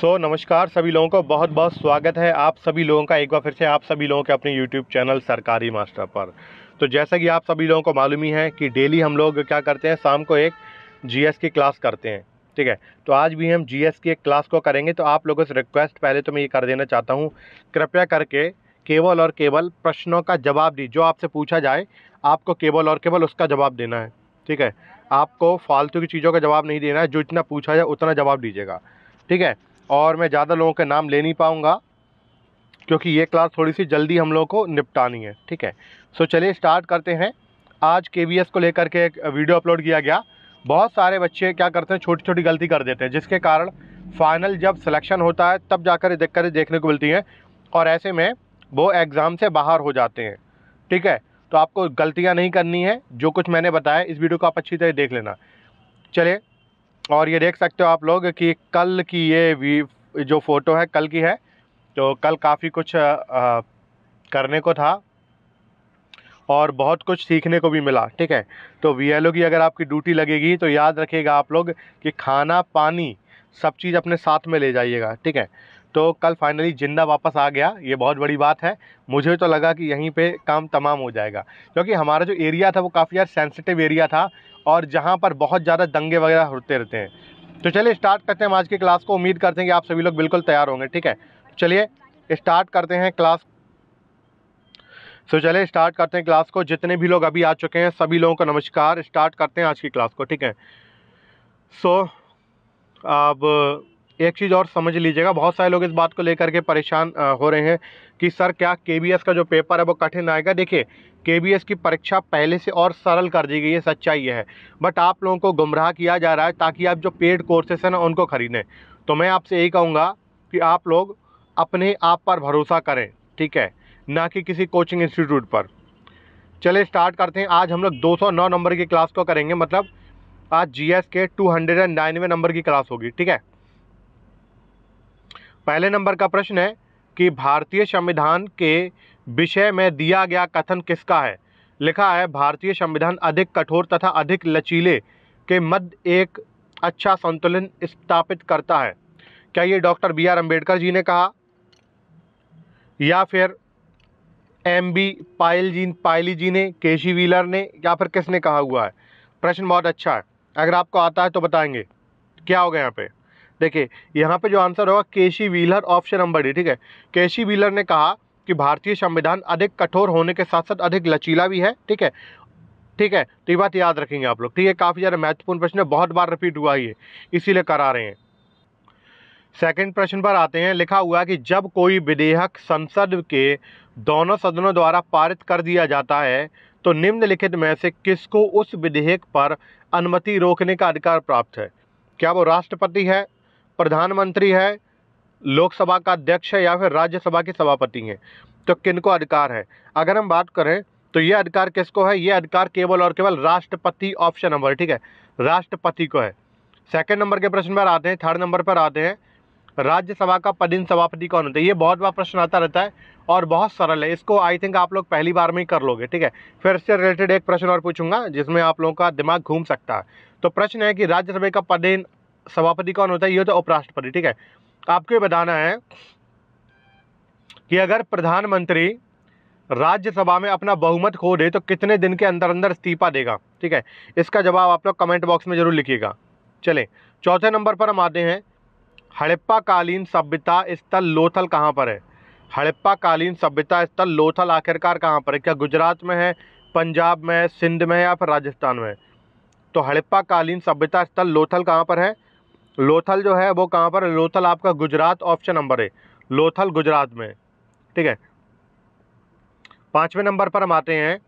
सो so, नमस्कार सभी लोगों को बहुत बहुत स्वागत है आप सभी लोगों का एक बार फिर से आप सभी लोगों के अपने यूट्यूब चैनल सरकारी मास्टर पर तो जैसा कि आप सभी लोगों को मालूम ही है कि डेली हम लोग क्या करते हैं शाम को एक जीएस की क्लास करते हैं ठीक है तो आज भी हम जीएस की एक क्लास को करेंगे तो आप लोगों से रिक्वेस्ट पहले तो मैं ये कर देना चाहता हूँ कृपया करके केवल और केवल प्रश्नों का जवाब दी जो आपसे पूछा जाए आपको केवल और केवल उसका जवाब देना है ठीक है आपको फालतू की चीज़ों का जवाब नहीं देना है जो इतना पूछा जाए उतना जवाब दीजिएगा ठीक है और मैं ज़्यादा लोगों के नाम ले नहीं पाऊँगा क्योंकि ये क्लास थोड़ी सी जल्दी हम लोगों को निपटानी है ठीक है सो चलिए स्टार्ट करते हैं आज के को लेकर के एक वीडियो अपलोड किया गया बहुत सारे बच्चे क्या करते हैं छोटी छोटी गलती कर देते हैं जिसके कारण फाइनल जब सिलेक्शन होता है तब जाकर दिक्कतें देखने को मिलती हैं और ऐसे में वो एग्ज़ाम से बाहर हो जाते हैं ठीक है तो आपको गलतियाँ नहीं करनी है जो कुछ मैंने बताया इस वीडियो को आप अच्छी तरह देख लेना चलिए और ये देख सकते हो आप लोग कि कल की ये वी जो फ़ोटो है कल की है तो कल काफ़ी कुछ आ, करने को था और बहुत कुछ सीखने को भी मिला ठीक है तो वी की अगर आपकी ड्यूटी लगेगी तो याद रखिएगा आप लोग कि खाना पानी सब चीज़ अपने साथ में ले जाइएगा ठीक है तो कल फाइनली जिंदा वापस आ गया ये बहुत बड़ी बात है मुझे तो लगा कि यहीं पे काम तमाम हो जाएगा क्योंकि हमारा जो एरिया था वो काफ़ी यार सेंसिटिव एरिया था और जहाँ पर बहुत ज़्यादा दंगे वगैरह होते रहते हैं तो चलिए स्टार्ट करते हैं आज की क्लास को उम्मीद करते हैं कि आप सभी लोग बिल्कुल तैयार होंगे ठीक है तो चलिए स्टार्ट करते हैं क्लास तो चलिए स्टार्ट करते हैं क्लास को जितने भी लोग अभी आ चुके हैं सभी लोगों को नमस्कार स्टार्ट करते हैं आज की क्लास को ठीक है सो so, अब एक चीज़ और समझ लीजिएगा बहुत सारे लोग इस बात को लेकर के परेशान हो रहे हैं कि सर क्या के का जो पेपर है वो कठिन आएगा देखिए के की परीक्षा पहले से और सरल कर दी गई है सच्चाई है बट आप लोगों को गुमराह किया जा रहा है ताकि आप जो पेड कोर्सेस हैं ना उनको ख़रीदें तो मैं आपसे यही कहूँगा कि आप लोग अपने आप पर भरोसा करें ठीक है ना कि किसी कोचिंग इंस्टीट्यूट पर चले स्टार्ट करते हैं आज हम लोग 209 नंबर की क्लास को करेंगे मतलब आज जीएस के टू नंबर की क्लास होगी ठीक है पहले नंबर का प्रश्न है कि भारतीय संविधान के विषय में दिया गया कथन किसका है लिखा है भारतीय संविधान अधिक कठोर तथा अधिक लचीले के मध्य एक अच्छा संतुलन स्थापित करता है क्या ये doctor B R Ambedkar ji ने कहा या फिर एम बी पायल जी पायली जी ने केशी व्हीलर ने या फिर किसने कहा हुआ है प्रश्न बहुत अच्छा है अगर आपको आता है तो बताएंगे क्या हो गया यहाँ पे देखिए यहाँ पे जो आंसर होगा K C Wheeler option number D ठीक है केशी व्हीलर ने कहा कि भारतीय संविधान अधिक कठोर होने के साथ साथ अधिक लचीला भी है ठीक है ठीक है तो ये बात याद रखेंगे आप लोग ठीक है काफ़ी ज़्यादा महत्वपूर्ण प्रश्न है बहुत बार रिपीट हुआ ये इसीलिए करा रहे हैं सेकेंड प्रश्न पर आते हैं लिखा हुआ कि जब कोई विधेयक संसद के दोनों सदनों द्वारा पारित कर दिया जाता है तो निम्नलिखित में से किसको उस विधेयक पर अनुमति रोकने का अधिकार प्राप्त है क्या वो राष्ट्रपति है प्रधानमंत्री है लोकसभा का अध्यक्ष है या फिर राज्यसभा के सभापति हैं तो किनको अधिकार है अगर हम बात करें तो ये अधिकार किसको है ये अधिकार केवल और केवल राष्ट्रपति ऑप्शन नंबर ठीक है राष्ट्रपति को है सेकंड नंबर के प्रश्न पर आते हैं थर्ड नंबर पर आते हैं राज्यसभा का पदिन सभापति कौन होता है ये बहुत बार प्रश्न आता रहता है और बहुत सरल है इसको आई थिंक आप लोग पहली बार में ही कर लोगे ठीक है फिर इससे रिलेटेड एक प्रश्न और पूछूंगा जिसमें आप लोगों का दिमाग घूम सकता है तो प्रश्न है कि राज्यसभा का पदिन सभापति कौन होता है ये होता तो है उपराष्ट्रपति ठीक है आपको ये बताना है कि अगर प्रधानमंत्री राज्यसभा में अपना बहुमत खो दे तो कितने दिन के अंदर अंदर इस्तीफा देगा ठीक है इसका जवाब आप लोग कमेंट बॉक्स में जरूर लिखिएगा चले चौथे नंबर पर हम आते हैं हड़प्पा कालीन सभ्यता स्थल लोथल कहाँ पर है हड़प्पा कालीन सभ्यता स्थल लोथल आखिरकार कहाँ पर है क्या गुजरात में है पंजाब में है सिंध में है या फिर राजस्थान में है तो हड़प्पा कालीन सभ्यता स्थल लोथल कहाँ पर है लोथल जो है वो कहाँ पर लोथल आपका गुजरात ऑप्शन नंबर है लोथल गुजरात में ठीक है पाँचवें नंबर पर हम आते हैं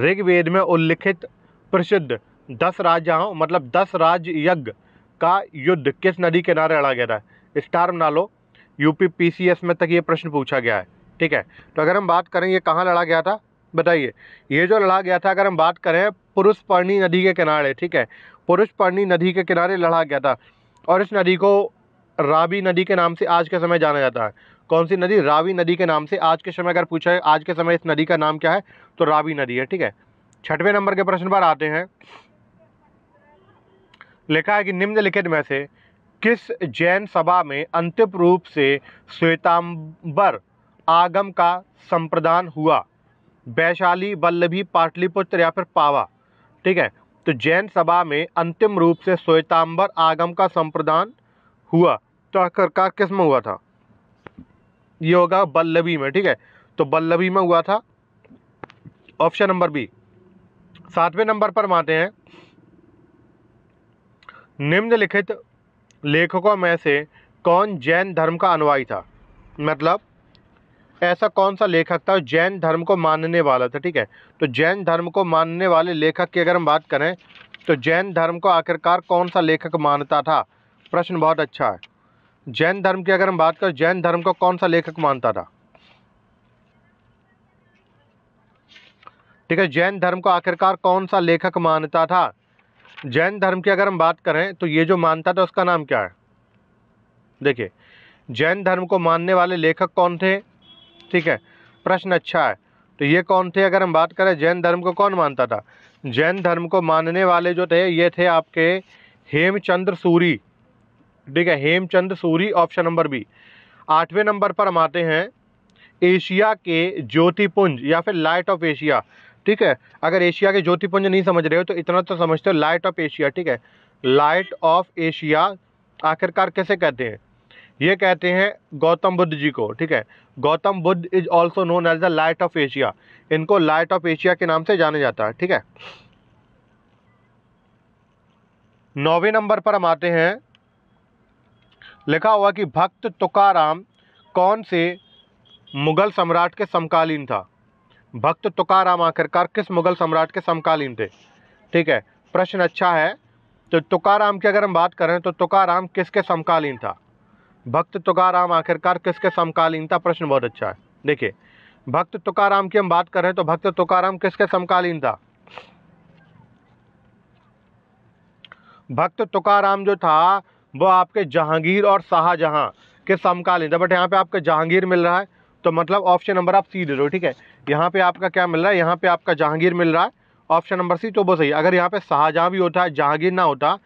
ऋग्वेद में उल्लिखित प्रसिद्ध दस राजाओं मतलब दस राज यज्ञ का युद्ध किस नदी किनारे लड़ा गया था स्टार बना लो यूपी पीसीएस में तक ये प्रश्न पूछा गया है ठीक है तो अगर हम बात करें ये कहाँ लड़ा गया था बताइए ये जो लड़ा गया था अगर हम बात करें पुरुष पर्णी नदी के किनारे ठीक है पुरुष पर्णी नदी के किनारे लड़ा गया था और इस नदी को रावी नदी के नाम से आज के समय जाना जाता है कौन सी नदी रावी नदी के नाम से आज के समय अगर पूछा है आज के समय इस नदी का नाम क्या है तो रावी नदी है ठीक है छठवें नंबर के प्रश्न पर आते हैं लिखा है कि निम्नलिखित में से किस जैन सभा में अंतिम रूप से श्वेतांबर आगम का संप्रदान हुआ वैशाली बल्लभी पाटलिपुत्र या फिर पावा ठीक है तो जैन सभा में अंतिम रूप से श्वेतांबर आगम का संप्रदान हुआ तो आखिरकार किस में हुआ था ये होगा बल्लभी में ठीक है तो बल्लभी में हुआ था ऑप्शन नंबर बी सातवें नंबर पर मानते हैं निम्नलिखित लेखकों में से कौन जैन धर्म का अनुवाई था मतलब ऐसा कौन सा लेखक था जैन धर्म को मानने वाला था ठीक है तो जैन धर्म को मानने वाले लेखक की अगर हम बात करें तो जैन धर्म को आखिरकार कौन सा लेखक मानता था प्रश्न बहुत अच्छा है जैन धर्म की अगर हम बात करें जैन धर्म को कौन सा लेखक मानता था ठीक है जैन धर्म को आखिरकार कौन सा लेखक मानता था जैन धर्म की अगर हम बात करें तो ये जो मानता था उसका नाम क्या है देखिए जैन धर्म को मानने वाले लेखक कौन थे ठीक है प्रश्न अच्छा है तो ये कौन थे अगर हम बात करें जैन धर्म को कौन मानता था जैन धर्म को मानने वाले जो थे ये थे आपके हेमचंद्र सूरी ठीक है Hemchandra Suri option number B आठवें नंबर पर हम आते हैं एशिया के ज्योतिपुंज या फिर लाइट ऑफ एशिया ठीक है अगर एशिया के ज्योतिपुंज नहीं समझ रहे हो तो इतना तो समझते हो लाइट ऑफ एशिया ठीक है लाइट ऑफ एशिया आखिरकार कैसे कहते हैं ये कहते हैं गौतम बुद्ध जी को ठीक है Gautam Buddha is also known as the light of Asia इनको लाइट ऑफ एशिया के नाम से जाने जाता है ठीक है नौवे नंबर पर हम आते हैं लिखा हुआ कि भक्त तुकाराम कौन से मुगल सम्राट के समकालीन था भक्त तुकाराम आखिरकार किस मुगल सम्राट के समकालीन थे ठीक है प्रश्न अच्छा है तो तुकाराम की अगर हम बात करें तो तुकाराम किसके समकालीन था भक्त तुकाराम आखिरकार किसके समकालीन था प्रश्न बहुत अच्छा है देखिए भक्त तुकाराम की हम बात कर रहे हैं तो भक्त तुकाराम किसके समकालीन था भक्त तुकाराम जो था वो आपके जहांगीर और शाहजहां के समकालीन था बट यहाँ पे आपका जहांगीर मिल रहा है तो मतलब ऑप्शन नंबर आप सी दे दो ठीक है यहाँ पे आपका क्या मिल रहा है यहाँ पे आपका जहांगीर मिल रहा है ऑप्शन नंबर सी तो वो सही अगर यहाँ पे शाहजहां भी होता है जहांगीर ना होता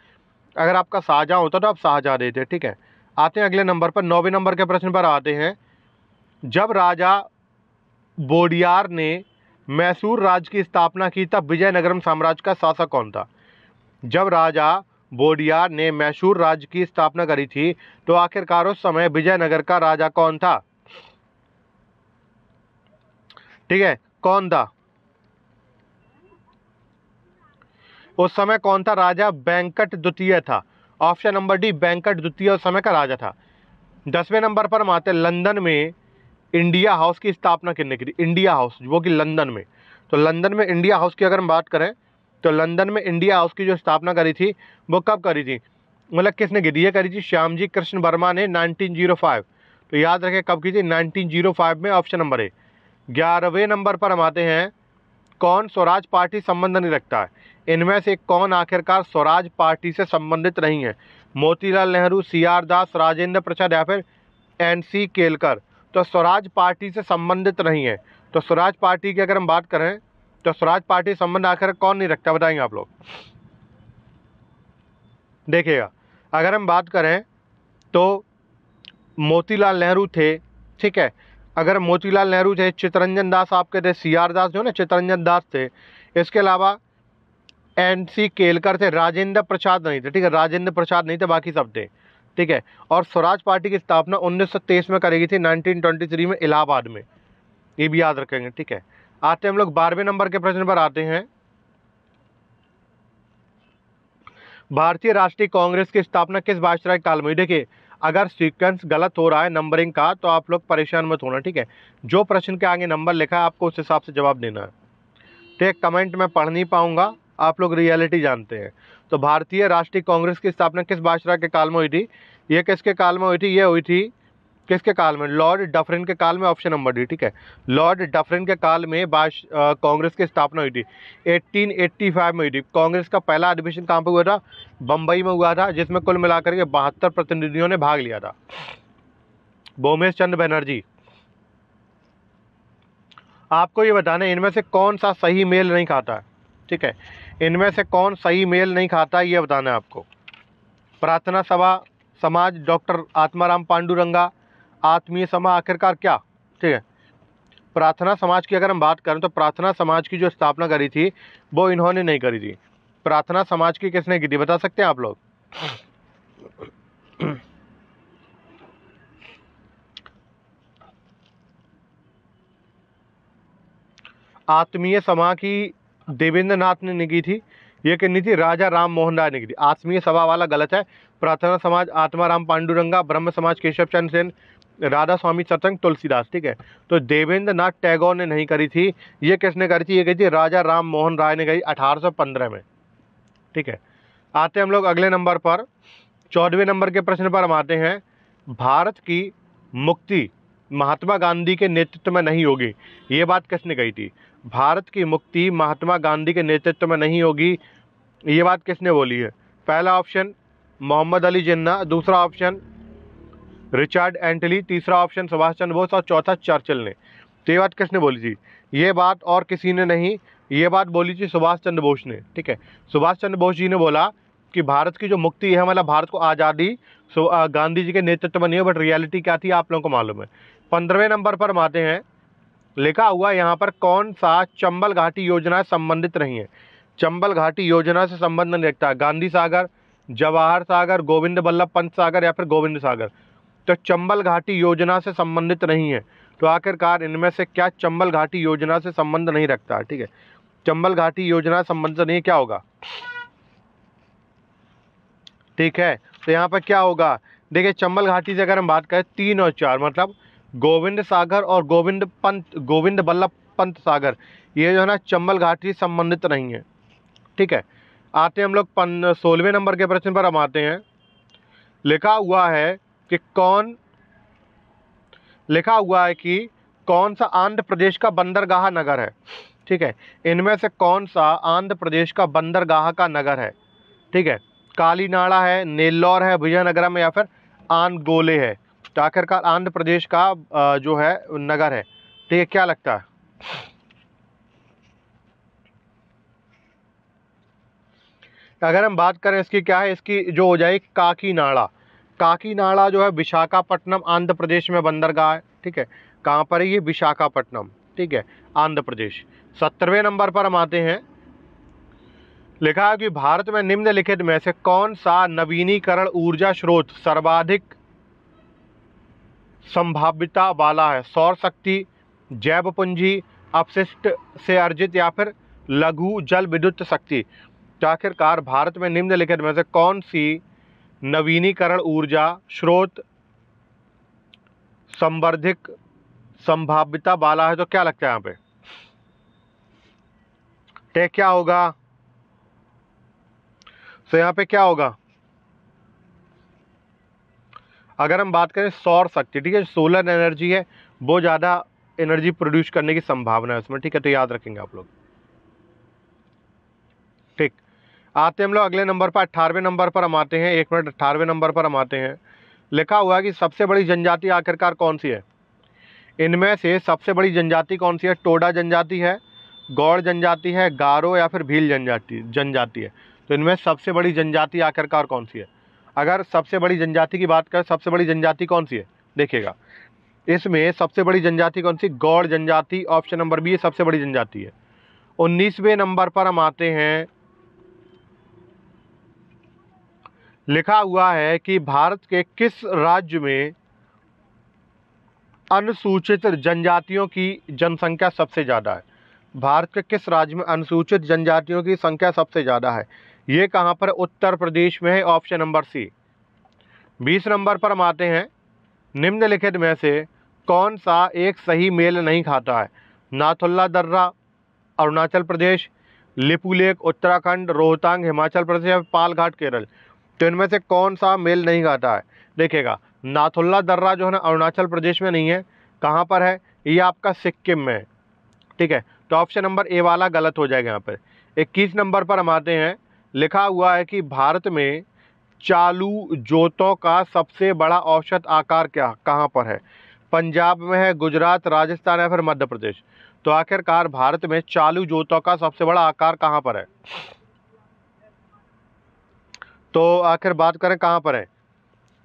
अगर आपका शाहजहां होता तो आप शाहजहाँ देते ठीक है आते हैं अगले नंबर पर नौवे नंबर के प्रश्न पर आते हैं जब राजा बोडियार ने मैसूर राज्य की स्थापना की तब विजयनगरम साम्राज्य का शासक कौन था जब राजा बोडियार ने मैसूर राज्य की स्थापना करी थी तो आखिरकार उस समय विजयनगर का राजा कौन था ठीक है कौन था उस समय कौन था राजा बैंकट द्वितीय था ऑप्शन नंबर डी बैंकट द्वितीय और समय का राजा था दसवें नंबर पर हम आते हैं लंदन में इंडिया हाउस की स्थापना करने के लिए इंडिया हाउस वो कि लंदन में तो लंदन में इंडिया हाउस की अगर हम बात करें तो लंदन में इंडिया हाउस की जो स्थापना करी थी वो कब करी थी मतलब किसने की ये करी थी श्यामजी कृष्ण वर्मा ने नाइनटीन तो याद रखें कब की थी नाइनटीन में ऑप्शन नंबर ए ग्यारहवें नंबर पर हम आते हैं कौन स्वराज पार्टी संबंध नहीं रखता है इनमें से कौन आखिरकार स्वराज पार्टी से संबंधित नहीं है मोतीलाल नेहरू सी आर दास राजेंद्र प्रसाद या फिर एन सी केलकर तो स्वराज पार्टी से संबंधित नहीं है तो स्वराज पार्टी की अगर हम बात करें तो स्वराज पार्टी संबंध आखिर कौन नहीं रखता बताएंगे आप लोग देखिएगा अगर हम बात करें तो मोतीलाल नेहरू थे ठीक है अगर मोतीलाल नेहरू थे चितरंजन दास आपके थे सी आर दास जो ना चितरंजन दास थे इसके अलावा एन सी केलकर थे राजेंद्र प्रसाद नहीं थे ठीक है राजेंद्र प्रसाद नहीं थे बाकी सब थे ठीक है और स्वराज पार्टी की स्थापना 1923 में करेगी थी 1923 में इलाहाबाद में ये भी याद रखेंगे ठीक है आते हम लोग बारहवें नंबर के प्रश्न पर आते हैं भारतीय राष्ट्रीय कांग्रेस की स्थापना किस वायसराय काल में देखिए अगर सीक्वेंस गलत हो रहा है नंबरिंग का तो आप लोग परेशान मत होना ठीक है जो प्रश्न के आगे नंबर लिखा है आपको उस हिसाब से जवाब देना है ठीक है कमेंट में पढ़ नहीं पाऊँगा आप लोग रियलिटी जानते हैं तो भारतीय राष्ट्रीय कांग्रेस की स्थापना किस बादशाह के काल में हुई थी ये किसके काल में हुई थी ये हुई थी किसके काल में लॉर्ड डफरिन के काल में ऑप्शन नंबर डी ठीक है लॉर्ड डफरिन के काल में बाश कांग्रेस की स्थापना हुई थी 1885 में हुई थी कांग्रेस का पहला अधिवेशन कहाँ पर हुआ था बम्बई में हुआ था जिसमें कुल मिलाकर के बहत्तर प्रतिनिधियों ने भाग लिया था भोमेश चंद्र बनर्जी आपको ये बताना इनमें से कौन सा सही मेल नहीं खाता ठीक है इनमें से कौन सही मेल नहीं खाता ये बताना है आपको प्रार्थना सभा समाज डॉक्टर आत्माराम पांडुरंगा आत्मीय समा आखिरकार क्या ठीक है प्रार्थना समाज की अगर हम बात करें तो प्रार्थना समाज की जो स्थापना करी थी वो इन्होंने नहीं करी थी प्रार्थना समाज की किसने की थी बता सकते हैं आप लोग आत्मीय समा की देवेंद्र नाथ ने निकी थी ये कहनी थी राजा राम मोहन राय ने की थी आत्मीय सभा वाला गलत है प्रार्थना समाज आत्माराम पांडुरंगा ब्रह्म समाज केशव चंद सेन राधा स्वामी सतंग तुलसीदास ठीक है तो देवेंद्र नाथ टैगोर ने नहीं करी थी ये किसने करी थी ये कही थी राजा राम मोहन राय ने कही अठारह में ठीक है आते हम लोग अगले नंबर पर चौदहवें नंबर के प्रश्न पर हम आते हैं भारत की मुक्ति महात्मा गांधी के नेतृत्व में नहीं होगी ये बात किसने कही थी भारत की मुक्ति महात्मा गांधी के नेतृत्व में नहीं होगी ये बात किसने बोली है पहला ऑप्शन मोहम्मद अली जिन्ना दूसरा ऑप्शन रिचर्ड एंटली तीसरा ऑप्शन सुभाष चंद्र बोस और चौथा चर्चिल ने तो ये बात किसने बोली थी ये बात और किसी ने नहीं ये बात बोली थी सुभाष चंद्र बोस ने ठीक है सुभाष चंद्र बोस जी ने बोला कि भारत की जो मुक्ति है मतलब भारत को आज़ादी गांधी जी के नेतृत्व में नहीं हो बट रियलिटी क्या थी आप लोगों को मालूम है पंद्रहवें नंबर पर हम आते हैं लिखा हुआ यहाँ पर कौन सा चंबल घाटी योजना संबंधित नहीं है चंबल घाटी योजना से संबंध नहीं रखता गांधी सागर जवाहर सागर गोविंद बल्लभ पंत सागर या फिर गोविंद सागर तो चंबल घाटी योजना से संबंधित नहीं है तो आखिरकार इनमें से क्या चंबल घाटी योजना से संबंध नहीं रखता ठीक है चंबल घाटी योजना संबंध नहीं क्या होगा ठीक है तो यहाँ पर क्या होगा देखिए चंबल घाटी से अगर हम बात करें तीन और चार मतलब गोविंद सागर और गोविंद पंत गोविंद बल्लभ पंत सागर ये जो है ना चंबल घाटी संबंधित नहीं है ठीक है आते हम लोग सोलहवें नंबर के प्रश्न पर हम आते हैं लिखा हुआ है कि कौन लिखा हुआ है कि कौन सा आंध्र प्रदेश का बंदरगाह नगर है ठीक है इनमें से कौन सा आंध्र प्रदेश का बंदरगाह का नगर है ठीक है कालीनाड़ा है नेल्लौर है विजयनगरम या फिर आनगोले है तो आखिरकार आंध्र प्रदेश का जो है नगर है ठीक तो है क्या लगता है अगर हम बात करें इसकी क्या है इसकी जो हो जाए काकीनाड़ा काकीनाड़ा जो है विशाखापट्टनम आंध्र प्रदेश में बंदरगाह है ठीक है कहाँ पर है ये विशाखापट्टनम ठीक है आंध्र प्रदेश सत्तरवें नंबर पर हम आते हैं लिखा है कि भारत में निम्नलिखित में से कौन सा नवीनीकरण ऊर्जा स्रोत सर्वाधिक संभाव्यता वाला है सौर शक्ति जैव पूंजी अपशिष्ट से अर्जित या फिर लघु जल विद्युत शक्ति तो आखिरकार भारत में निम्नलिखित में से कौन सी नवीनीकरण ऊर्जा स्रोत संवर्धिक संभाव्यता वाला है तो क्या लगता है यहाँ पे टे तो क्या होगा तो यहाँ पे क्या होगा अगर हम बात करें सौर शक्ति ठीक है सोलर एनर्जी है वो ज़्यादा एनर्जी प्रोड्यूस करने की संभावना है उसमें ठीक है तो याद रखेंगे आप लोग ठीक आते हम लोग अगले नंबर पर अट्ठारहवें नंबर पर हम आते हैं एक मिनट अट्ठारहवें नंबर पर हम आते हैं लिखा हुआ कि सबसे बड़ी जनजाति आखिरकार कौन सी है इनमें से सबसे बड़ी जनजाति कौन सी है टोडा जनजाति है गौड़ जनजाति है गारो या फिर भील जनजाति जनजाति है तो इनमें सबसे बड़ी जनजाति आखिरकार कौन सी है अगर सबसे बड़ी जनजाति की बात करें सबसे बड़ी जनजाति कौन सी है देखिएगा इसमें सबसे बड़ी जनजाति कौन सी गौड़ जनजाति ऑप्शन नंबर बी सबसे बड़ी जनजाति है उन्नीसवें नंबर पर हम आते हैं लिखा हुआ है कि भारत के किस राज्य में अनुसूचित जनजातियों की जनसंख्या सबसे ज़्यादा है भारत के किस राज्य में अनुसूचित जनजातियों की संख्या सबसे ज़्यादा है ये कहाँ पर उत्तर प्रदेश में है ऑप्शन नंबर सी बीस नंबर पर हम आते हैं निम्नलिखित में से कौन सा एक सही मेल नहीं खाता है नाथुल्ला दर्रा अरुणाचल प्रदेश लिपुलेक उत्तराखंड रोहतांग हिमाचल प्रदेश या पालघाट केरल तो इनमें से कौन सा मेल नहीं खाता है देखिएगा नाथुल्ला दर्रा जो है ना अरुणाचल प्रदेश में नहीं है कहाँ पर है ये आपका सिक्किम में है ठीक है तो ऑप्शन नंबर ए वाला गलत हो जाएगा यहाँ पर इक्कीस नंबर पर हम आते हैं लिखा हुआ है कि भारत में चालू जोतों का सबसे बड़ा औसत आकार क्या कहाँ पर है पंजाब में है गुजरात राजस्थान या फिर मध्य प्रदेश तो आखिरकार भारत में चालू जोतों का सबसे बड़ा आकार कहाँ पर है तो आखिर बात करें कहाँ पर है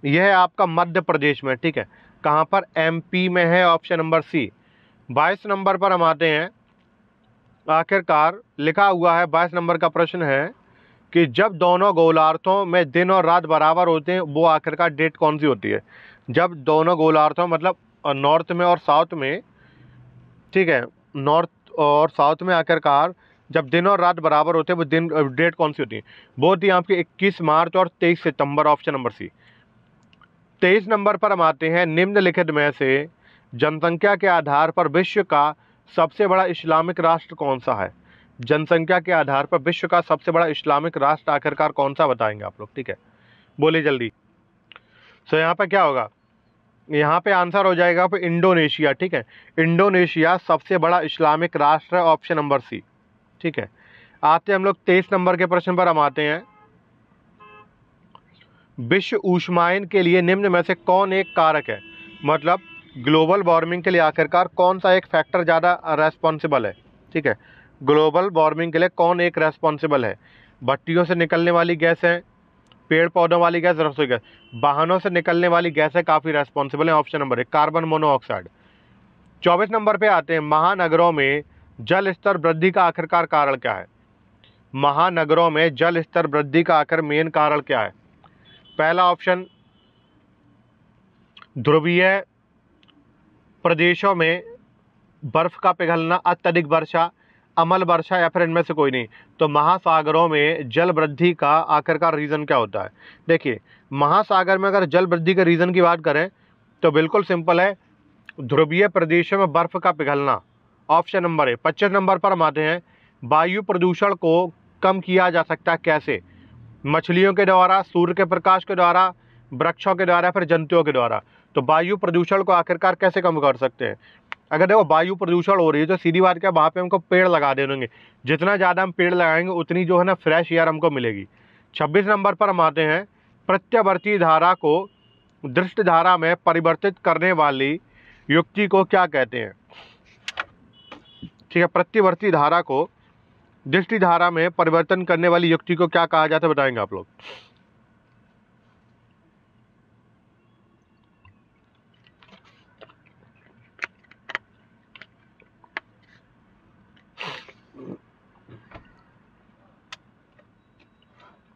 यह है आपका मध्य प्रदेश में ठीक है कहाँ पर एमपी में है ऑप्शन नंबर सी बाईस नंबर पर हम आते हैं आखिरकार लिखा हुआ है बाईस नंबर का प्रश्न है कि जब दोनों गोलार्थों में दिन और रात बराबर होते हैं वो आखिरकार डेट कौन सी होती है जब दोनों गोलार्थों मतलब नॉर्थ में और साउथ में ठीक है नॉर्थ और साउथ में आखिरकार जब दिन और रात बराबर होते हैं वो दिन डेट कौन सी होती है वो होती है आपकी 21 मार्च और 23 सितंबर ऑप्शन नंबर सी 23 नंबर पर हम आते हैं निम्नलिखित में से जनसंख्या के आधार पर विश्व का सबसे बड़ा इस्लामिक राष्ट्र कौन सा है जनसंख्या के आधार पर विश्व का सबसे बड़ा इस्लामिक राष्ट्र आखिरकार कौन सा बताएंगे आप लोग ठीक है बोले जल्दी सो यहाँ पर क्या होगा यहाँ पे आंसर हो जाएगा फिर इंडोनेशिया ठीक है इंडोनेशिया सबसे बड़ा इस्लामिक राष्ट्र है ऑप्शन नंबर सी ठीक है आते हम लोग तेईस नंबर के प्रश्न पर हम आते हैं विश्व ऊष्मायन के लिए निम्न में से कौन एक कारक है मतलब ग्लोबल वार्मिंग के लिए आखिरकार कौन सा एक फैक्टर ज़्यादा रेस्पॉन्सिबल है ठीक है ग्लोबल वार्मिंग के लिए कौन एक रेस्पॉन्सिबल है भट्टियों से निकलने वाली गैस है पेड़ पौधों वाली गैस रसोई गैस वाहनों से निकलने वाली गैस है काफ़ी रेस्पॉन्सिबल है ऑप्शन नंबर एक कार्बन मोनोऑक्साइड चौबीस नंबर पे आते हैं महानगरों में जल स्तर वृद्धि का आखिरकार कारण क्या है महानगरों में जल स्तर वृद्धि का आखिर मेन कारण क्या है पहला ऑप्शन ध्रुवीय प्रदेशों में बर्फ का पिघलना अत्यधिक वर्षा अमल वर्षा या फिर इनमें से कोई नहीं तो महासागरों में जल वृद्धि का आखिरकार रीज़न क्या होता है देखिए महासागर में अगर जल वृद्धि के रीज़न की बात करें तो बिल्कुल सिंपल है ध्रुवीय प्रदेशों में बर्फ़ का पिघलना ऑप्शन नंबर है पच्चीस नंबर पर हम आते हैं वायु प्रदूषण को कम किया जा सकता है कैसे मछलियों के द्वारा सूर्य के प्रकाश के द्वारा वृक्षों के द्वारा फिर जंतुओं के द्वारा तो वायु प्रदूषण को आखिरकार कैसे कम कर सकते हैं अगर देखो वायु प्रदूषण हो रही है तो सीधी बात क्या वहाँ पे हमको पेड़ लगा देंगे जितना ज़्यादा हम पेड़ लगाएंगे उतनी जो है ना फ्रेश एयर हमको मिलेगी छब्बीस नंबर पर हम आते हैं प्रत्यवर्ती धारा को दृष्ट धारा में परिवर्तित करने वाली युक्ति को क्या कहते हैं ठीक है प्रत्यवर्ती धारा को दृष्टि धारा में परिवर्तन करने वाली युक्ति को क्या कहा जाता है बताएंगे आप लोग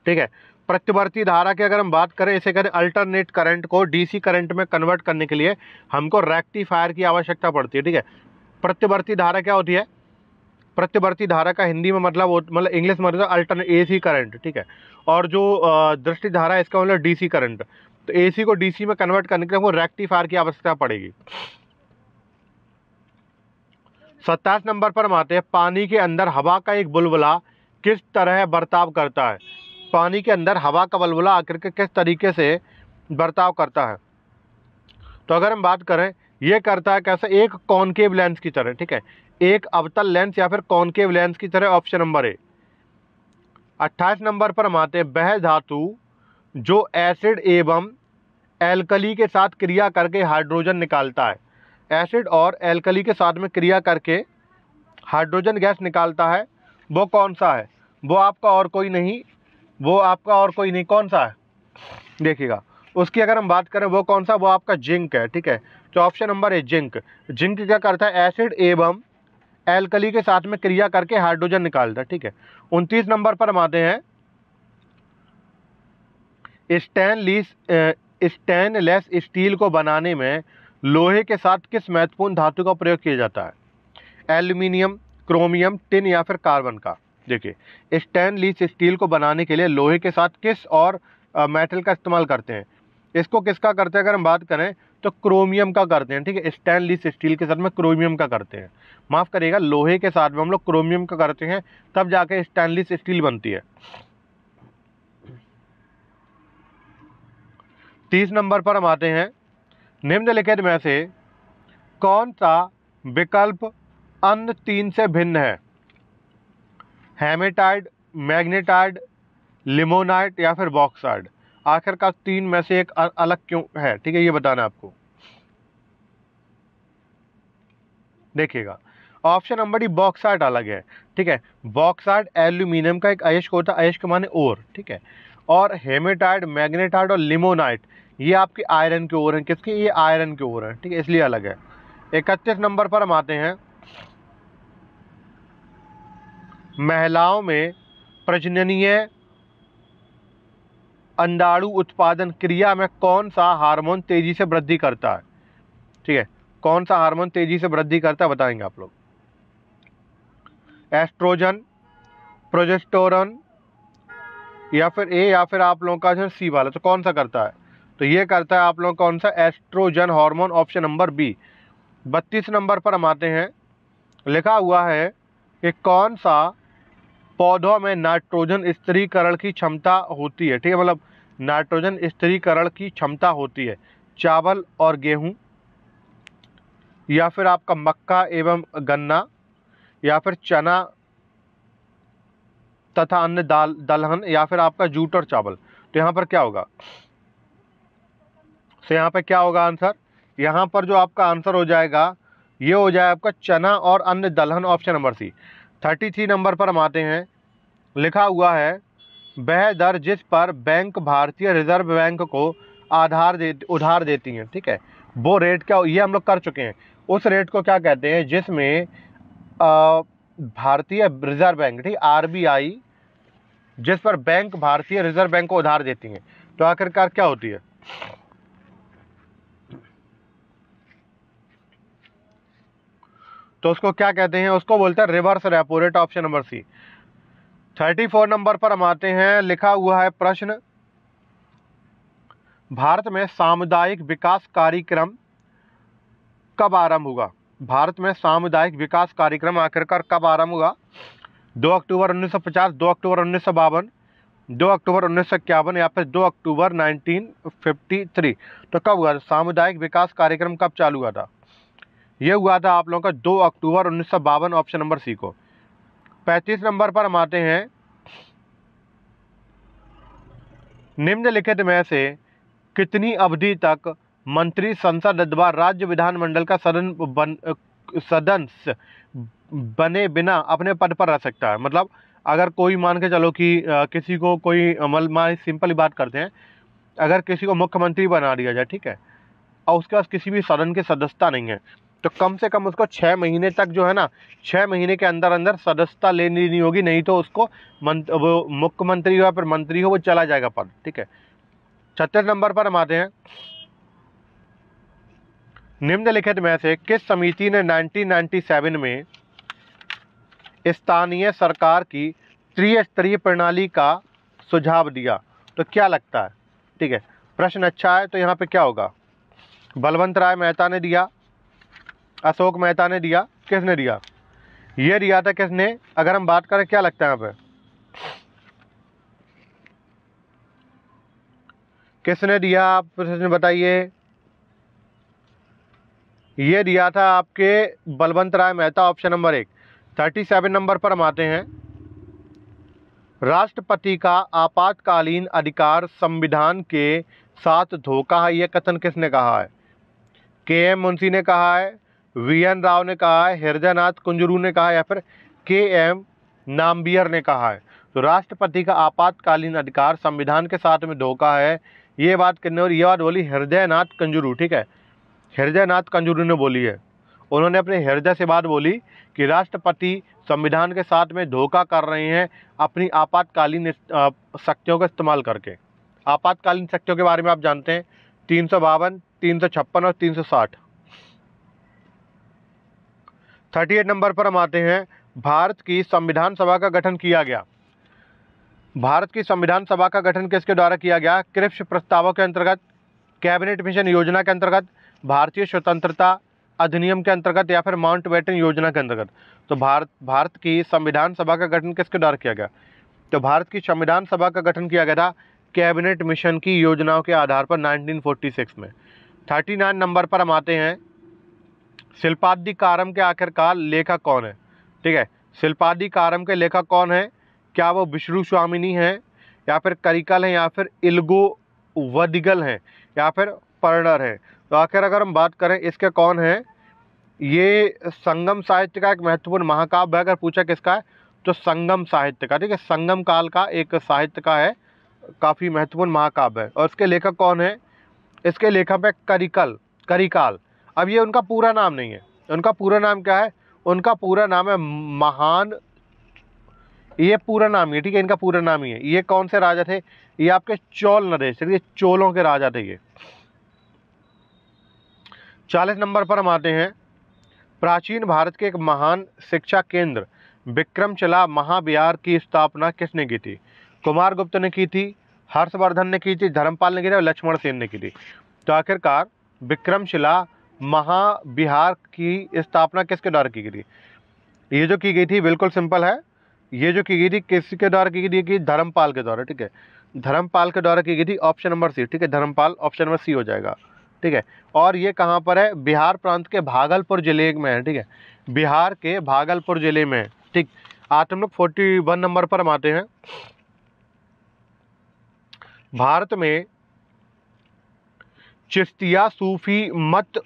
ठीक है प्रत्यावर्ती धारा की अगर हम बात करें इसे करें अल्टरनेट करंट को डीसी करंट में कन्वर्ट करने के लिए हमको रेक्टिफायर की आवश्यकता पड़ती है ठीक है प्रत्यावर्ती धारा क्या होती है प्रत्यवर्ती धारा का हिंदी में मतलब मतलब इंग्लिश में मतलब अल्टरनेट ए सी करंट ठीक है और जो दृष्टि धारा है इसका मतलब डीसी करंट तो एसी को डीसी में कन्वर्ट करने के लिए हमको रेक्टिफायर की आवश्यकता पड़ेगी सत्ताईस नंबर पर हम आते हैं पानी के अंदर हवा का एक बुलबुला किस तरह बर्ताव करता है पानी के अंदर हवा का बलबुला आकर के किस तरीके से बर्ताव करता है तो अगर हम बात करें यह करता है कैसे एक कॉनकेव लेंस की तरह ठीक है एक अवतल लेंस या फिर कॉनकेव लेंस की तरह ऑप्शन नंबर ए अट्ठाईस नंबर पर हम आते हैं वह धातु जो एसिड एवं एल्कली के साथ क्रिया करके हाइड्रोजन निकालता है एसिड और एल्कली के साथ में क्रिया करके हाइड्रोजन गैस निकालता है वो कौन सा है वो आपका और कोई नहीं वो आपका और कोई नहीं कौन सा है देखिएगा उसकी अगर हम बात करें वो कौन सा वो आपका जिंक है ठीक है तो option number A zinc zinc क्या करता है एसिड एवं एल्कली के साथ में क्रिया करके हाइड्रोजन निकालता है ठीक है उनतीस नंबर पर हम आते हैं स्टेनलीस स्टेनलेस स्टील को बनाने में लोहे के साथ किस महत्वपूर्ण धातु का प्रयोग किया जाता है एल्यूमिनियम क्रोमियम टिन या फिर कार्बन का देखिए स्टेनलीस स्टील को बनाने के लिए लोहे के साथ किस और मेटल का इस्तेमाल करते हैं इसको किसका करते हैं अगर हम बात करें तो क्रोमियम का करते हैं ठीक है स्टेनलेस स्टील के साथ में क्रोमियम का करते हैं माफ़ करिएगा लोहे के साथ में हम लोग क्रोमियम का करते हैं तब जाके स्टेनलेस स्टील बनती है तीस नंबर पर हम आते हैं निम्नलिखित में से कौन सा विकल्प अन्य तीन से भिन्न है हेमेटाइड मैग्नेटाइड लिमोनाइट या फिर बॉक्साइड आखिरकार तीन में से एक अलग क्यों है ठीक है ये बताना आपको देखिएगा ऑप्शन नंबर डी बॉक्साइड अलग है ठीक है बॉक्साइड एल्यूमिनियम का एक अयश्क होता है अयश्क माने ओर ठीक है और हेमेटाइड मैग्नेटाइड और लिमोनाइट ये आपके आयरन के ओर हैं किसके ये आयरन के ओर हैं ठीक है इसलिए अलग है इकतीस नंबर पर हम आते हैं महिलाओं में प्रजननीय अंडाणु उत्पादन क्रिया में कौन सा हार्मोन तेज़ी से वृद्धि करता है ठीक है कौन सा हार्मोन तेज़ी से वृद्धि करता है बताएंगे आप लोग एस्ट्रोजन प्रोजेस्टोरन या फिर ए या फिर आप लोगों का जो सी वाला तो कौन सा करता है तो ये करता है आप लोगों कौन सा estrogen hormone option number B बत्तीस नंबर पर हम आते हैं लिखा हुआ है कि कौन सा पौधों में नाइट्रोजन स्त्रीकरण की क्षमता होती है ठीक है मतलब नाइट्रोजन स्त्रीकरण की क्षमता होती है चावल और गेहूं या फिर आपका मक्का एवं गन्ना या फिर चना तथा अन्य दाल दलहन या फिर आपका जूट और चावल तो यहाँ पर क्या होगा तो यहाँ पर क्या होगा आंसर यहाँ पर जो आपका आंसर हो जाएगा ये हो जाए आपका चना और अन्य दलहन option number C thirty three नंबर पर हम आते हैं लिखा हुआ है वह दर जिस पर बैंक भारतीय रिजर्व बैंक को आधार दे उधार देती हैं ठीक है वो रेट क्या ये हम लोग कर चुके हैं उस रेट को क्या कहते हैं जिसमें भारतीय रिजर्व बैंक ठीक आर जिस पर बैंक भारतीय रिजर्व बैंक को उधार देती हैं तो आखिरकार क्या होती है तो उसको क्या कहते हैं उसको बोलते हैं reverse repo rate option number C thirty four नंबर पर हम आते हैं लिखा हुआ है प्रश्न भारत में सामुदायिक विकास कार्यक्रम कब आरंभ होगा भारत में सामुदायिक विकास कार्यक्रम आखिरकार कब आरंभ हुआ 2 अक्टूबर 1950, 2 अक्टूबर उन्नीस दो अक्टूबर उन्नीस या फिर 2 अक्टूबर 1953 तो कब हुआ सामुदायिक विकास कार्यक्रम कब चालू हुआ था ये हुआ था आप लोगों का दो अक्टूबर उन्नीस ऑप्शन नंबर सी को पैंतीस नंबर पर हम आते हैं निम्नलिखित में से कितनी अवधि तक मंत्री संसद अथवा राज्य विधानमंडल का सदन बन सदन बने बिना अपने पद पर रह सकता है मतलब अगर कोई मान के चलो कि किसी को कोई मल मान सिंपल बात करते हैं अगर किसी को मुख्यमंत्री बना दिया जाए ठीक है और उसके पास किसी भी सदन की सदस्यता नहीं है तो कम से कम उसको छः महीने तक जो है ना छः महीने के अंदर अंदर सदस्यता लेनी लेनी होगी नहीं तो उसको मंत वो मुख्यमंत्री हो या फिर मंत्री हो वो चला जाएगा पद ठीक है छत्तीस नंबर पर हम आते हैं निम्नलिखित में से किस समिति ने 1997 में स्थानीय सरकार की त्रिस्तरीय प्रणाली का सुझाव दिया तो क्या लगता है ठीक है प्रश्न अच्छा है तो यहाँ पे क्या होगा बलवंत राय मेहता ने दिया अशोक मेहता ने दिया किसने दिया ये दिया था किसने अगर हम बात करें क्या लगता है यहाँ पे किसने दिया आप प्रश्न बताइए ये दिया था आपके बलवंत राय मेहता ऑप्शन नंबर एक थर्टी सेवन नंबर पर हम आते हैं राष्ट्रपति का आपातकालीन अधिकार संविधान के साथ धोखा है यह कथन किसने कहा है के एम मुंशी ने कहा है वी एन राव ने कहा है हृदयनाथ कुंजरू ने कहा या फिर के एम नाम्बियर ने कहा है तो राष्ट्रपति का आपातकालीन अधिकार संविधान के साथ में धोखा है ये बात करने और ये बात बोली हृदयनाथ कंजुरू ठीक है हृदयनाथ कंजूरू ने बोली है उन्होंने अपने हृदय से बात बोली कि राष्ट्रपति संविधान के साथ में धोखा कर रहे हैं अपनी आपातकालीन शक्तियों का इस्तेमाल करके आपातकालीन शक्तियों के बारे में आप जानते हैं तीन सौ बावन तीन सौ छप्पन और तीन सौ साठ थर्टी एट नंबर पर हम आते हैं भारत की संविधान सभा का गठन किया गया भारत की संविधान सभा का गठन किसके द्वारा किया गया कृष्ण प्रस्तावों के अंतर्गत कैबिनेट मिशन योजना के अंतर्गत भारतीय स्वतंत्रता अधिनियम के अंतर्गत या फिर माउंट बैटन योजना के अंतर्गत तो भारत भारत की संविधान सभा का गठन किसके द्वारा किया गया तो भारत की संविधान सभा का गठन किया गया था कैबिनेट मिशन की योजनाओं के आधार पर 1946 में 39 नंबर पर हम आते हैं कारम के आखिरकार लेखक कौन है ठीक है कारम के लेखक कौन है क्या वो विष्णु स्वामिनी हैं या फिर करिकल हैं या फिर इल्गो वदिगल हैं या फिर पर्णर हैं तो आखिर अगर हम बात करें इसके कौन हैं ये संगम साहित्य का एक महत्वपूर्ण महाकाव्य है अगर पूछा किसका है तो संगम साहित्य का ठीक है संगम काल का एक साहित्य का है काफ़ी महत्वपूर्ण महाकाव्य है और इसके लेखक कौन है इसके लेखक है करिकल करिकाल अब ये उनका पूरा नाम नहीं है उनका पूरा नाम क्या है उनका पूरा नाम है महान ये पूरा नाम ही है ठीक है इनका पूरा नाम ही है ये कौन से राजा थे ये आपके चोल नरेश ये चोलों के राजा थे ये चालीस नंबर पर हम आते हैं प्राचीन भारत के एक महान शिक्षा केंद्र विक्रमशिला महाविहार की स्थापना किसने की थी कुमार गुप्त ने की थी हर्षवर्धन ने की थी धर्मपाल ने की थी और लक्ष्मण सेन ने की थी तो आखिरकार विक्रमशिला महाबिहार की स्थापना किसके द्वारा की गई थी ये जो की गई थी बिल्कुल सिंपल है ये जो की गई थी किसके द्वारा की गई थी धर्मपाल के द्वारा ठीक है धर्मपाल के द्वारा की गई थी ऑप्शन नंबर सी ठीक है धर्मपाल ऑप्शन नंबर सी हो जाएगा ठीक है और ये कहाँ पर है बिहार प्रांत के भागलपुर जिले में है ठीक है बिहार के भागलपुर जिले में ठीक आज हम लोग फोर्टी वन नंबर पर हम आते हैं भारत में चिश्तिया सूफ़ी मत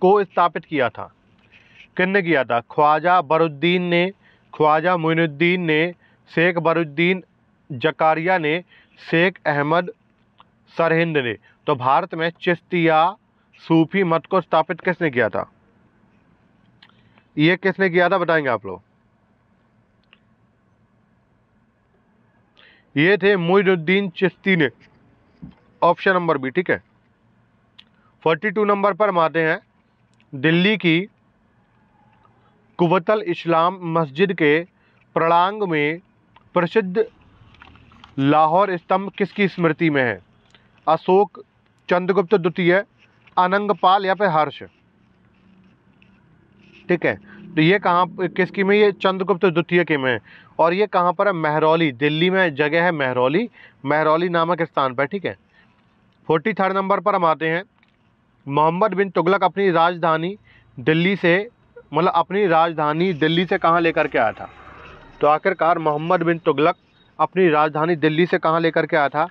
को स्थापित किया था ने किया था ख्वाजा बरुद्दीन ने ख्वाजा मोनुद्दीन ने शेख बरुद्दीन जकारिया ने शेख अहमद सरहिंद ने तो भारत में चिश्तिया सूफी मत को स्थापित किसने किया था ये किसने किया था बताएंगे आप लोग ये थे मोइनुद्दीन चिश्ती ने ऑप्शन नंबर बी ठीक है फोर्टी टू नंबर पर हम आते हैं दिल्ली की कुवतल इस्लाम मस्जिद के प्रणांग में प्रसिद्ध लाहौर स्तंभ किसकी स्मृति में है अशोक चंद्रगुप्त द्वितीय अनंगपाल या फिर हर्ष ठीक है तो ये कहाँ किसकी में ये चंद्रगुप्त द्वितीय के में है और ये कहाँ पर है महरौली दिल्ली में जगह है महरौली महरौली नामक स्थान पर ठीक है फोर्टी थर्ड नंबर पर हम आते हैं मोहम्मद बिन तुगलक अपनी राजधानी दिल्ली से मतलब अपनी राजधानी दिल्ली से कहाँ लेकर के आया था तो आखिरकार मोहम्मद बिन तुगलक अपनी राजधानी दिल्ली से कहाँ लेकर के आया था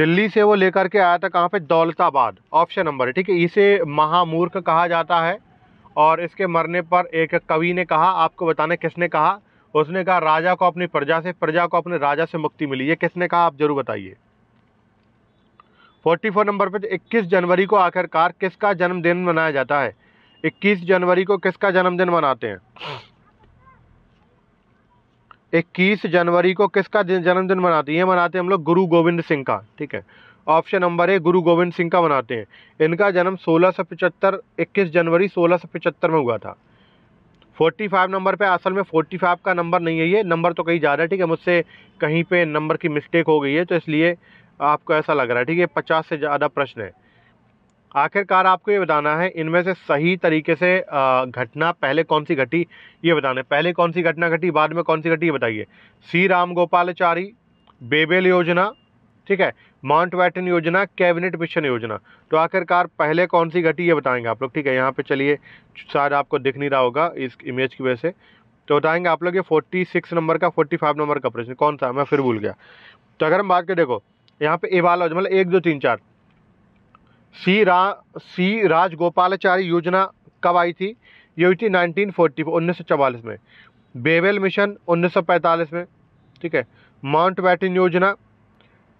दिल्ली से वो लेकर के आया था कहाँ पे दौलताबाद ऑप्शन नंबर है ठीक है इसे महामूर्ख कहा जाता है और इसके मरने पर एक कवि ने कहा आपको बताने किसने कहा उसने कहा राजा को अपनी प्रजा से प्रजा को अपने राजा से मुक्ति मिली ये किसने कहा आप जरूर बताइए फोर्टी फोर नंबर पर इक्कीस जनवरी को आखिरकार किसका जन्मदिन मनाया जाता है इक्कीस जनवरी को किसका जन्मदिन मनाते हैं इक्कीस जनवरी को किसका जन्मदिन मनाते हैं ये मनाते हैं हम लोग गुरु गोविंद सिंह का ठीक है ऑप्शन नंबर ए गुरु गोविंद सिंह का मनाते हैं इनका जन्म सोलह सौ पचहत्तर इक्कीस जनवरी सोलह सौ पचहत्तर में हुआ था फोर्टी फाइव नंबर पे असल में फोर्टी फाइव का नंबर नहीं है ये नंबर तो कहीं ज़्यादा है ठीक है मुझसे कहीं पे नंबर की मिस्टेक हो गई है तो इसलिए आपको ऐसा लग रहा है ठीक है पचास से ज़्यादा प्रश्न है आखिरकार आपको ये बताना है इनमें से सही तरीके से घटना पहले कौन सी घटी ये बताना है पहले कौन सी घटना घटी बाद में कौन सी घटी ये बताइए सी राम गोपालचारी बेबेल योजना ठीक है माउंट वैटन योजना कैबिनेट मिशन योजना तो आखिरकार पहले कौन सी घटी ये बताएंगे आप लोग ठीक है यहाँ पे चलिए शायद आपको दिख नहीं रहा होगा इस इमेज की वजह से तो बताएंगे आप लोग ये फोर्टी सिक्स नंबर का फोर्टी फाइव नंबर का प्रश्न कौन सा मैं फिर भूल गया तो अगर हम बात करें देखो यहाँ पे एवाल मतलब एक दो तीन चार सी रा सी राजगोपालचारी योजना कब आई थी ये हुई थी फोर्टी उन्नीस में बेवेल मिशन उन्नीस में ठीक है माउंट बैटिन योजना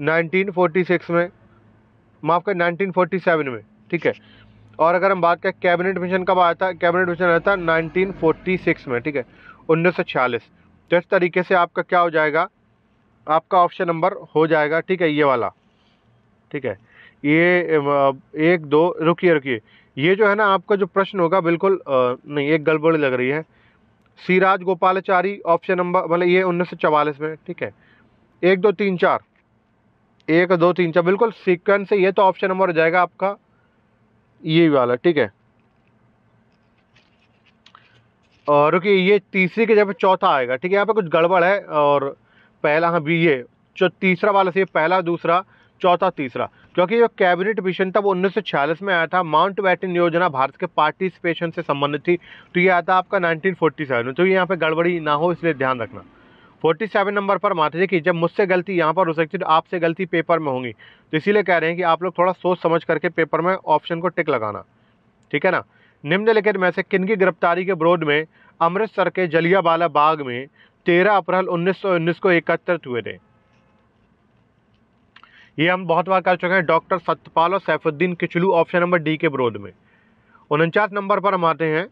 1946 में माफ कर 1947 में ठीक है और अगर हम बात करें कैबिनेट मिशन कब आया था कैबिनेट मिशन आया था 1946 में ठीक है उन्नीस तो इस तरीके से आपका क्या हो जाएगा आपका ऑप्शन नंबर हो जाएगा ठीक है ये वाला ठीक है ये एक दो रुकिए रुकिए ये जो है ना आपका जो प्रश्न होगा बिल्कुल नहीं एक गड़बड़ लग रही है सिराज गोपालाचारी ऑप्शन नंबर मतलब ये उन्नीस में ठीक है एक दो तीन चार एक दो तीन चार बिल्कुल सीक्वेंस है ये तो ऑप्शन नंबर हो जाएगा आपका ये वाला ठीक है और रुकिए ये तीसरी के जब चौथा आएगा ठीक है यहाँ पे कुछ गड़बड़ है और पहला हाँ बी ये जो तीसरा वाला से पहला दूसरा चौथा तीसरा क्योंकि जो कैबिनेट मिशन था वो उन्नीस में आया था माउंट बैटन योजना भारत के पार्टिसिपेशन से संबंधित थी तो ये आया था आपका 1947 में तो यहाँ पे गड़बड़ी ना हो इसलिए ध्यान रखना 47 नंबर पर माता जी की जब मुझसे गलती यहाँ पर हो सकती है तो आपसे गलती पेपर में होंगी तो इसीलिए कह रहे हैं कि आप लोग थोड़ा सोच समझ करके पेपर में ऑप्शन को टिक लगाना ठीक है ना निम्नलिखित में से किन की गिरफ्तारी के विरोध में अमृतसर के जलियावाला बाग में तेरह अप्रैल उन्नीस को एकत्रित हुए थे ये हम बहुत बार कर चुके हैं डॉक्टर सत्यपाल और Saifuddin Kitchlew option number D के विरोध में उनचास नंबर पर हम आते हैं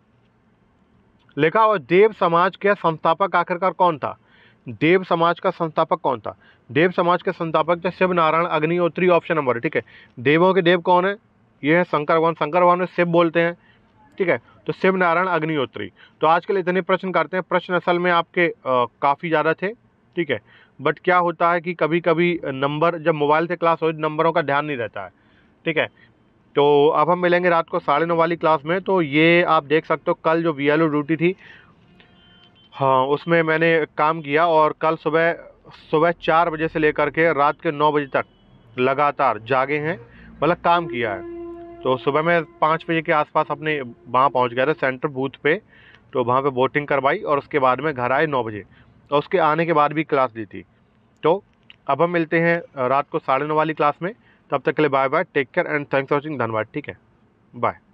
लिखा और देव समाज के संस्थापक आखिरकार कौन था देव समाज का संस्थापक कौन था देव समाज के संस्थापक थे शिव नारायण अग्निहोत्री ऑप्शन नंबर ठीक है देवों के देव कौन है ये है शंकर भगवान शंकर भगवान शिव बोलते हैं ठीक है तो शिव नारायण अग्निहोत्री तो आजकल इतने प्रश्न करते हैं प्रश्न असल में आपके काफ़ी ज़्यादा थे ठीक है बट क्या होता है कि कभी कभी नंबर जब मोबाइल से क्लास हो नंबरों का ध्यान नहीं रहता है ठीक है तो अब हम मिलेंगे रात को साढ़े नौ वाली क्लास में तो ये आप देख सकते हो कल जो वी ड्यूटी थी हाँ उसमें मैंने काम किया और कल सुबह सुबह चार बजे से लेकर के रात के नौ बजे तक लगातार जागे हैं मतलब काम किया है तो सुबह में पाँच बजे के आसपास अपने वहाँ पहुँच गए थे सेंटर बूथ पे तो वहाँ पे बोटिंग करवाई और उसके बाद में घर आए नौ बजे और उसके आने के बाद भी क्लास दी थी तो अब हम मिलते हैं रात को साढ़े नौ वाली क्लास में तब तक के लिए bye bye take care and thanks for watching धन्यवाद ठीक है बाय